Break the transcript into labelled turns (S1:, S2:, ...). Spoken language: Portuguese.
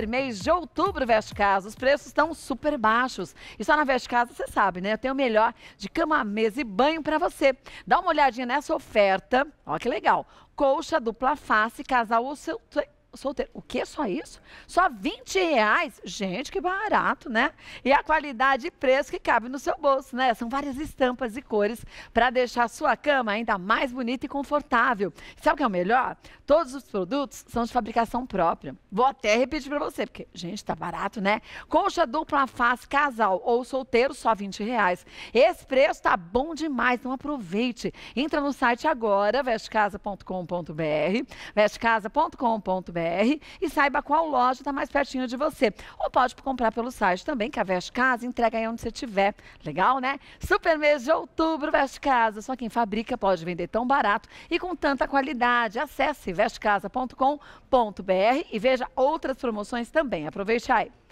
S1: Super mês de outubro, Veste Casa. Os preços estão super baixos. E só na Veste Casa, você sabe, né? Eu tenho o melhor de cama, mesa e banho para você. Dá uma olhadinha nessa oferta. Olha que legal. Colcha dupla face, casal ou seu solteiro. O que? Só isso? Só 20 reais? Gente, que barato, né? E a qualidade e preço que cabe no seu bolso, né? São várias estampas e cores para deixar a sua cama ainda mais bonita e confortável. Sabe o que é o melhor? Todos os produtos são de fabricação própria. Vou até repetir para você, porque, gente, tá barato, né? Colcha dupla face casal ou solteiro, só 20 reais. Esse preço tá bom demais, não aproveite. Entra no site agora, vestcasa.com.br, vestecasa.com.br e saiba qual loja está mais pertinho de você. Ou pode comprar pelo site também, que é a Veste Casa entrega aí onde você estiver. Legal, né? Super mês de outubro, Veste Casa. Só quem fabrica pode vender tão barato e com tanta qualidade. Acesse vestecasa.com.br e veja outras promoções também. Aproveite aí.